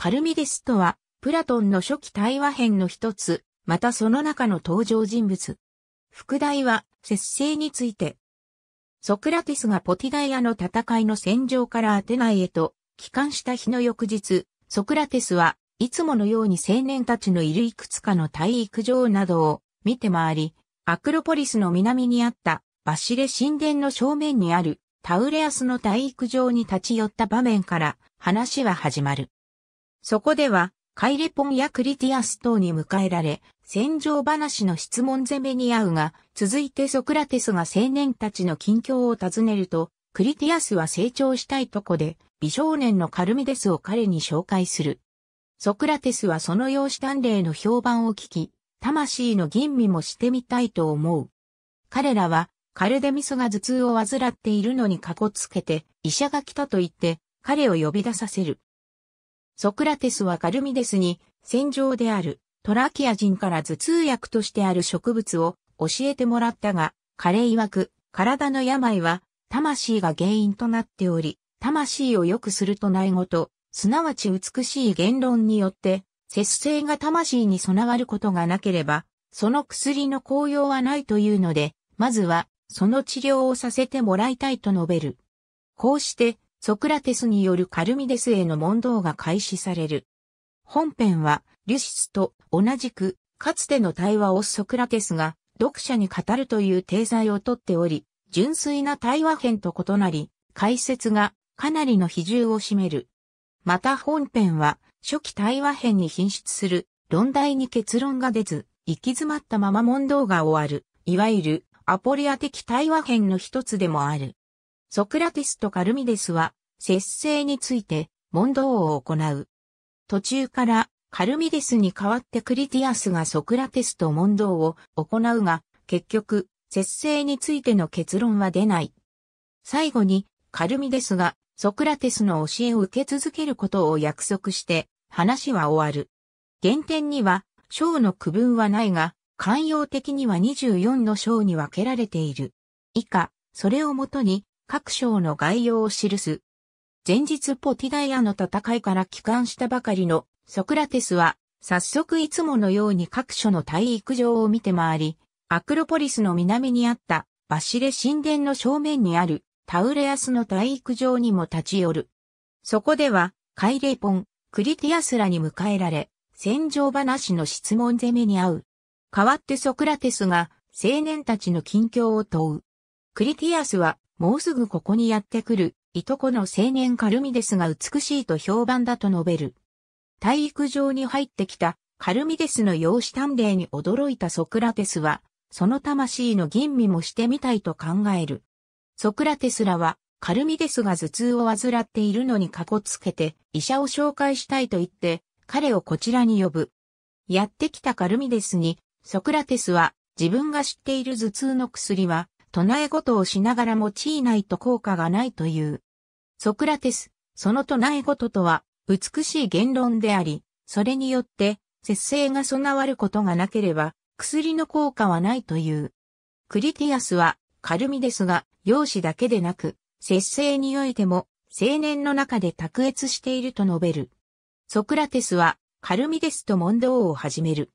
カルミデスとは、プラトンの初期対話編の一つ、またその中の登場人物。副題は、節制について。ソクラテスがポティダイアの戦いの戦場からアテナイへと、帰還した日の翌日、ソクラテスは、いつものように青年たちのいるいくつかの体育場などを見て回り、アクロポリスの南にあったバシレ神殿の正面にあるタウレアスの体育場に立ち寄った場面から話は始まる。そこでは、カイレポンやクリティアス等に迎えられ、戦場話の質問攻めに合うが、続いてソクラテスが青年たちの近況を尋ねると、クリティアスは成長したいとこで、美少年のカルミデスを彼に紹介する。ソクラテスはその容姿端麗の評判を聞き、魂の吟味もしてみたいと思う。彼らは、カルデミスが頭痛を患っているのにかこつけて、医者が来たと言って、彼を呼び出させる。ソクラテスはカルミデスに、戦場であるトラキア人から頭痛薬としてある植物を教えてもらったが、彼曰く、体の病は、魂が原因となっており、魂を良くするとないごと、すなわち美しい言論によって、節制が魂に備わることがなければ、その薬の効用はないというので、まずは、その治療をさせてもらいたいと述べる。こうして、ソクラテスによるカルミデスへの問答が開始される。本編は、リュシスと同じく、かつての対話をソクラテスが読者に語るという体裁をとっており、純粋な対話編と異なり、解説がかなりの比重を占める。また本編は、初期対話編に品質する論題に結論が出ず、行き詰まったまま問答が終わる、いわゆるアポリア的対話編の一つでもある。ソクラテスとカルミデスは、節制について、問答を行う。途中から、カルミデスに代わってクリティアスがソクラテスと問答を行うが、結局、節制についての結論は出ない。最後に、カルミデスがソクラテスの教えを受け続けることを約束して、話は終わる。原点には、章の区分はないが、慣用的には24の章に分けられている。以下、それをもとに、各章の概要を記す。前日ポティダイアの戦いから帰還したばかりのソクラテスは、早速いつものように各所の体育場を見て回り、アクロポリスの南にあったバシレ神殿の正面にあるタウレアスの体育場にも立ち寄る。そこでは、カイレポン、クリティアスらに迎えられ、戦場話の質問攻めに遭う。代わってソクラテスが青年たちの近況を問う。クリティアスはもうすぐここにやってくる、いとこの青年カルミデスが美しいと評判だと述べる。体育場に入ってきたカルミデスの容姿探偵に驚いたソクラテスは、その魂の吟味もしてみたいと考える。ソクラテスらは、カルミデスが頭痛を患っているのにかこつけて、医者を紹介したいと言って、彼をこちらに呼ぶ。やってきたカルミデスに、ソクラテスは、自分が知っている頭痛の薬は、唱え事をしながら用いないと効果がないという。ソクラテス、その唱え事とは、美しい言論であり、それによって、節制が備わることがなければ、薬の効果はないという。クリティアスは、カルミですが、容姿だけでなく、節制においても、青年の中で卓越していると述べる。ソクラテスは、カルミデスと問答を始める。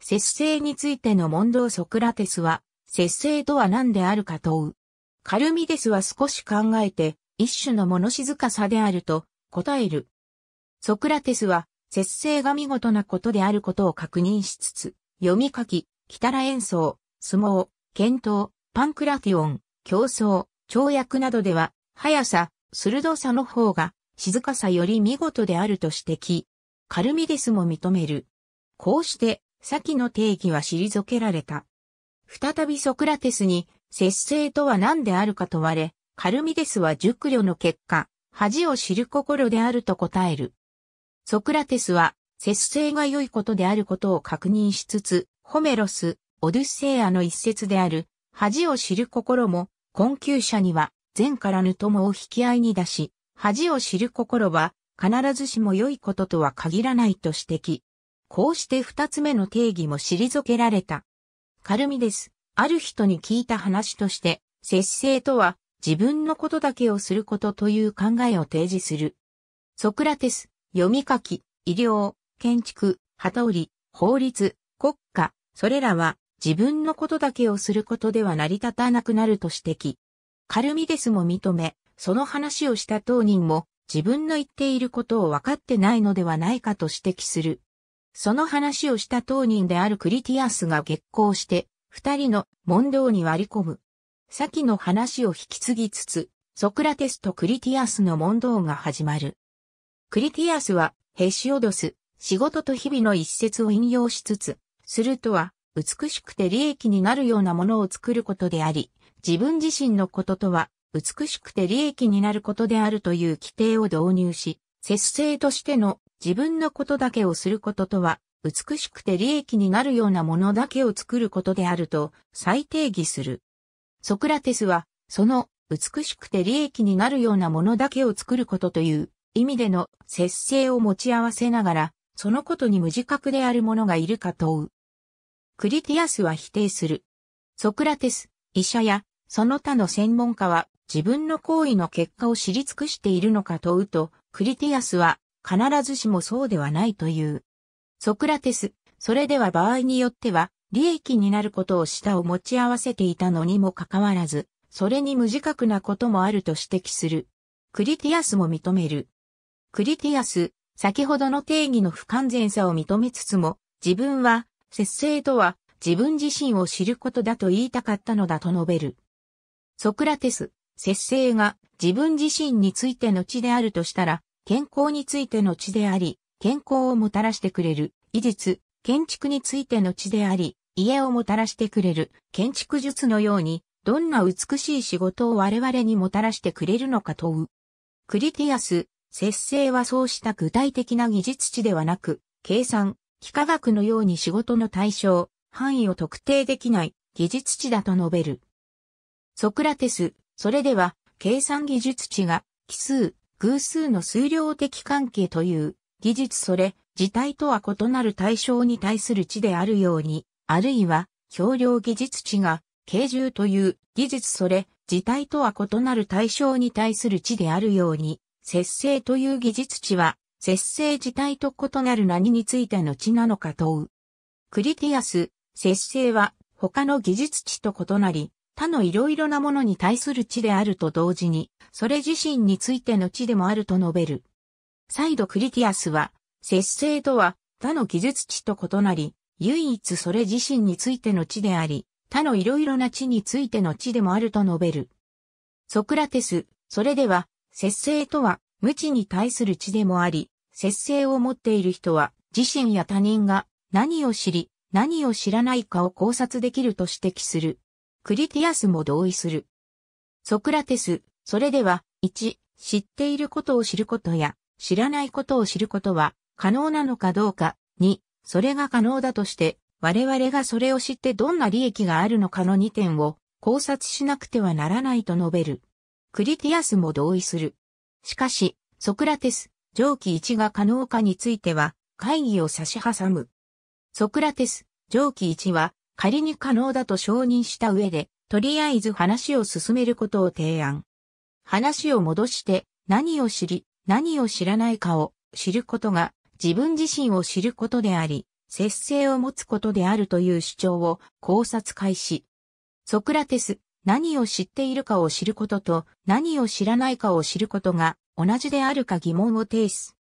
節制についての問答ソクラテスは、節制とは何であるか問う。カルミデスは少し考えて、一種の物静かさであると答える。ソクラテスは、節制が見事なことであることを確認しつつ、読み書き、タら演奏、相撲、検討、パンクラティオン、競争、跳躍などでは、速さ、鋭さの方が、静かさより見事であると指摘。カルミデスも認める。こうして、先の定義は退けられた。再びソクラテスに、節制とは何であるか問われ、カルミデスは熟慮の結果、恥を知る心であると答える。ソクラテスは、節制が良いことであることを確認しつつ、ホメロス、オデュッセイアの一節である、恥を知る心も、困窮者には、善からぬ友を引き合いに出し、恥を知る心は、必ずしも良いこととは限らないと指摘。こうして二つ目の定義も退けられた。カルミです。ある人に聞いた話として、節制とは自分のことだけをすることという考えを提示する。ソクラテス、読み書き、医療、建築、旗織、法律、国家、それらは自分のことだけをすることでは成り立たなくなると指摘。カルミデスも認め、その話をした当人も自分の言っていることを分かってないのではないかと指摘する。その話をした当人であるクリティアスが激行して、二人の問答に割り込む。先の話を引き継ぎつつ、ソクラテスとクリティアスの問答が始まる。クリティアスは、ヘシオドス、仕事と日々の一節を引用しつつ、するとは、美しくて利益になるようなものを作ることであり、自分自身のこととは、美しくて利益になることであるという規定を導入し、節制としての自分のことだけをすることとは、美しくて利益になるようなものだけを作ることであると再定義する。ソクラテスは、その美しくて利益になるようなものだけを作ることという意味での節制を持ち合わせながら、そのことに無自覚であるものがいるか問う。クリティアスは否定する。ソクラテス、医者や、その他の専門家は自分の行為の結果を知り尽くしているのか問うと、クリティアスは必ずしもそうではないという。ソクラテス、それでは場合によっては、利益になることを舌を持ち合わせていたのにもかかわらず、それに無自覚なこともあると指摘する。クリティアスも認める。クリティアス、先ほどの定義の不完全さを認めつつも、自分は、節制とは、自分自身を知ることだと言いたかったのだと述べる。ソクラテス、節制が自分自身についての知であるとしたら、健康についての知であり、健康をもたらしてくれる、医術、建築についての知であり、家をもたらしてくれる、建築術のように、どんな美しい仕事を我々にもたらしてくれるのか問う。クリティアス、節制はそうした具体的な技術値ではなく、計算、幾何学のように仕事の対象、範囲を特定できない技術値だと述べる。ソクラテス、それでは、計算技術値が、奇数、偶数の数量的関係という、技術それ、自体とは異なる対象に対する値であるように、あるいは、橋量技術値が、形重という技術それ、自体とは異なる対象に対する値であるように、節制という技術値は、節制自体と異なる何についての値なのか問う。クリティアス、節制は他の技術値と異なり、他のいろいろなものに対する知であると同時に、それ自身についての知でもあると述べる。再度クリティアスは、節制とは他の技術知と異なり、唯一それ自身についての知であり、他のいろいろな知についての知でもあると述べる。ソクラテス、それでは、節制とは、無知に対する知でもあり、節制を持っている人は、自身や他人が何を知り、何を知らないかを考察できると指摘する。クリティアスも同意する。ソクラテス、それでは、1、知っていることを知ることや、知らないことを知ることは、可能なのかどうか、2、それが可能だとして、我々がそれを知ってどんな利益があるのかの2点を考察しなくてはならないと述べる。クリティアスも同意する。しかし、ソクラテス、上記1が可能かについては、会議を差し挟む。ソクラテス、上記1は、仮に可能だと承認した上で、とりあえず話を進めることを提案。話を戻して、何を知り、何を知らないかを知ることが自分自身を知ることであり、節制を持つことであるという主張を考察開始。ソクラテス、何を知っているかを知ることと何を知らないかを知ることが同じであるか疑問を呈す。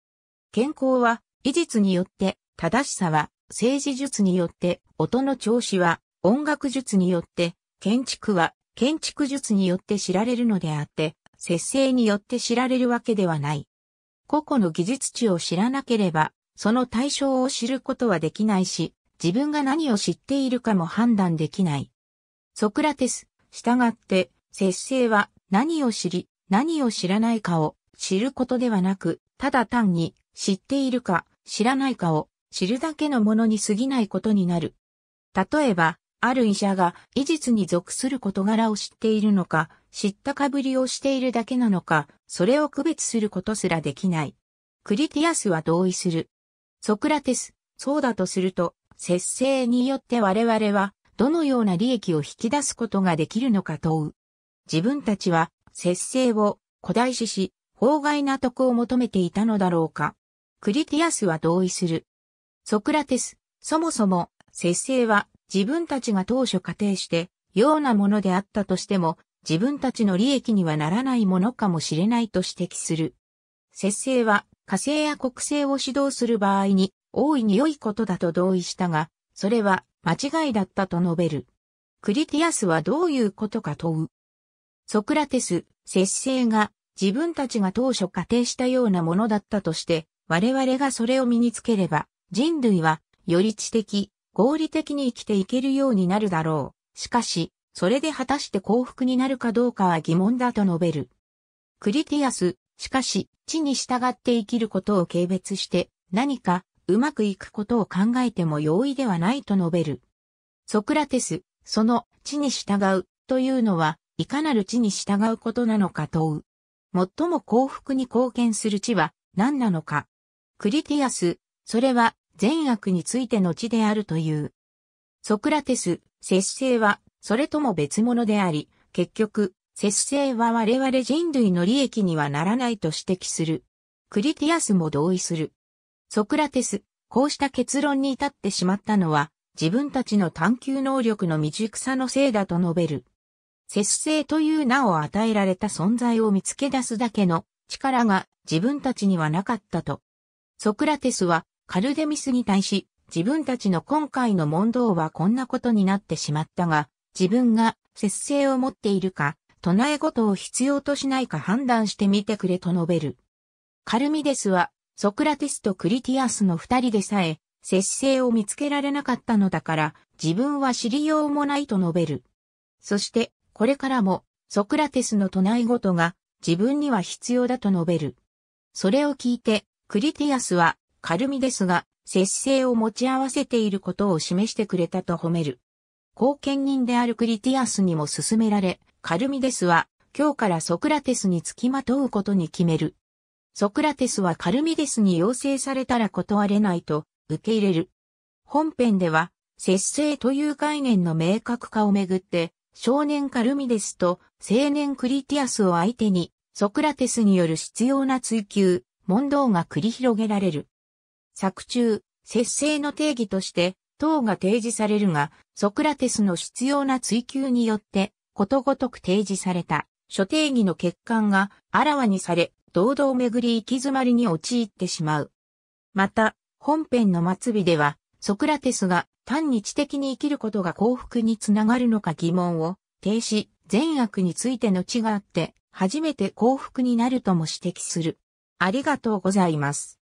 健康は、技術によって正しさは政治術によって、音の調子は音楽術によって、建築は建築術によって知られるのであって、節制によって知られるわけではない。個々の技術値を知らなければ、その対象を知ることはできないし、自分が何を知っているかも判断できない。ソクラテス、従って、節制は何を知り、何を知らないかを知ることではなく、ただ単に知っているか知らないかを知るだけのものに過ぎないことになる。例えば、ある医者が医術に属する事柄を知っているのか、知ったかぶりをしているだけなのか、それを区別することすらできない。クリティアスは同意する。ソクラテス、そうだとすると、節制によって我々は、どのような利益を引き出すことができるのか問う。自分たちは、節制を古代史し、法外な徳を求めていたのだろうか。クリティアスは同意する。ソクラテス、そもそも、節制は自分たちが当初仮定して、ようなものであったとしても、自分たちの利益にはならないものかもしれないと指摘する。節制は、火星や国政を指導する場合に、大いに良いことだと同意したが、それは間違いだったと述べる。クリティアスはどういうことか問う。ソクラテス、節制が自分たちが当初仮定したようなものだったとして、我々がそれを身につければ、人類は、より知的、合理的に生きていけるようになるだろう。しかし、それで果たして幸福になるかどうかは疑問だと述べる。クリティアス、しかし、地に従って生きることを軽蔑して、何かうまくいくことを考えても容易ではないと述べる。ソクラテス、その地に従うというのは、いかなる地に従うことなのか問う。最も幸福に貢献する地は何なのか。クリティアス、それは善悪についての知であるという。ソクラテス、節制は、それとも別物であり、結局、節制は我々人類の利益にはならないと指摘する。クリティアスも同意する。ソクラテス、こうした結論に至ってしまったのは、自分たちの探求能力の未熟さのせいだと述べる。節制という名を与えられた存在を見つけ出すだけの力が自分たちにはなかったと。ソクラテスはカルデミスに対し、自分たちの今回の問答はこんなことになってしまったが、自分が節制を持っているか、唱え事を必要としないか判断してみてくれと述べる。カルミデスは、ソクラテスとクリティアスの二人でさえ、節制を見つけられなかったのだから、自分は知りようもないと述べる。そして、これからも、ソクラテスの唱え事が、自分には必要だと述べる。それを聞いて、クリティアスは、カルミですが、節制を持ち合わせていることを示してくれたと褒める。後見人であるクリティアスにも勧められ、カルミデスは、今日からソクラテスに付きまとうことに決める。ソクラテスはカルミデスに要請されたら断れないと、受け入れる。本編では、節制という概念の明確化をめぐって、少年カルミデスと青年クリティアスを相手に、ソクラテスによる必要な追求、問答が繰り広げられる。作中、節制の定義として、等が提示されるが、ソクラテスの必要な追求によって、ことごとく提示された、諸定義の欠陥があらわにされ、堂々巡り行き詰まりに陥ってしまう。また、本編の末尾では、ソクラテスが単に知的に生きることが幸福につながるのか疑問を停止、善悪についての知があって、初めて幸福になるとも指摘する。ありがとうございます。